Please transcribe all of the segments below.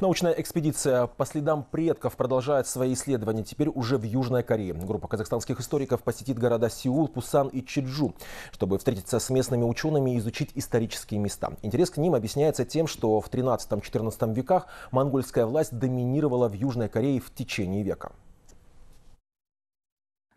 Научная экспедиция по следам предков продолжает свои исследования теперь уже в Южной Корее. Группа казахстанских историков посетит города Сеул, Пусан и Чеджу, чтобы встретиться с местными учеными и изучить исторические места. Интерес к ним объясняется тем, что в 13-14 веках монгольская власть доминировала в Южной Корее в течение века.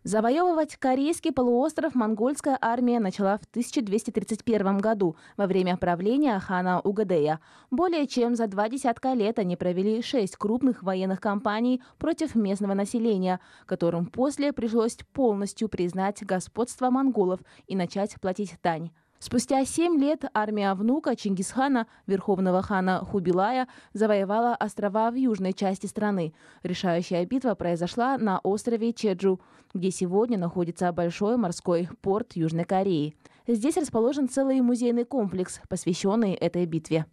Завоевывать Корейский полуостров монгольская армия начала в 1231 году во время правления хана Угадея. Более чем за два десятка лет они провели шесть крупных военных кампаний против местного населения, которым после пришлось полностью признать господство монголов и начать платить дань. Спустя семь лет армия внука Чингисхана, верховного хана Хубилая, завоевала острова в южной части страны. Решающая битва произошла на острове Чеджу, где сегодня находится большой морской порт Южной Кореи. Здесь расположен целый музейный комплекс, посвященный этой битве.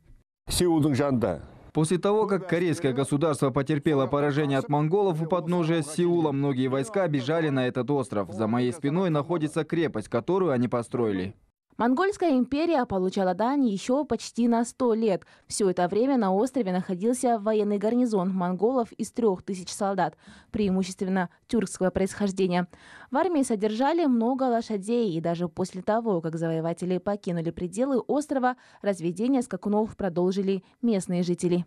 После того, как корейское государство потерпело поражение от монголов у подножия Сеула, многие войска бежали на этот остров. За моей спиной находится крепость, которую они построили. Монгольская империя получала дань еще почти на 100 лет. Все это время на острове находился военный гарнизон монголов из трех тысяч солдат, преимущественно тюркского происхождения. В армии содержали много лошадей, и даже после того, как завоеватели покинули пределы острова, разведение скакунов продолжили местные жители.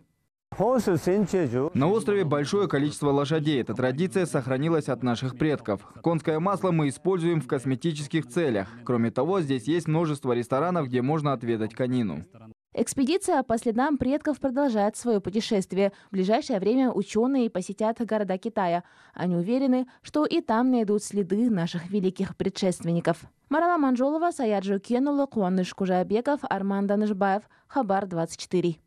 На острове большое количество лошадей. Эта традиция сохранилась от наших предков. Конское масло мы используем в косметических целях. Кроме того, здесь есть множество ресторанов, где можно отведать конину. Экспедиция по следам предков продолжает свое путешествие. В ближайшее время ученые посетят города Китая. Они уверены, что и там найдут следы наших великих предшественников. Марала Манжолова, Саяджу Кенула, Куаныш Кужабеков, Арман Данышбаев, Хабар 24.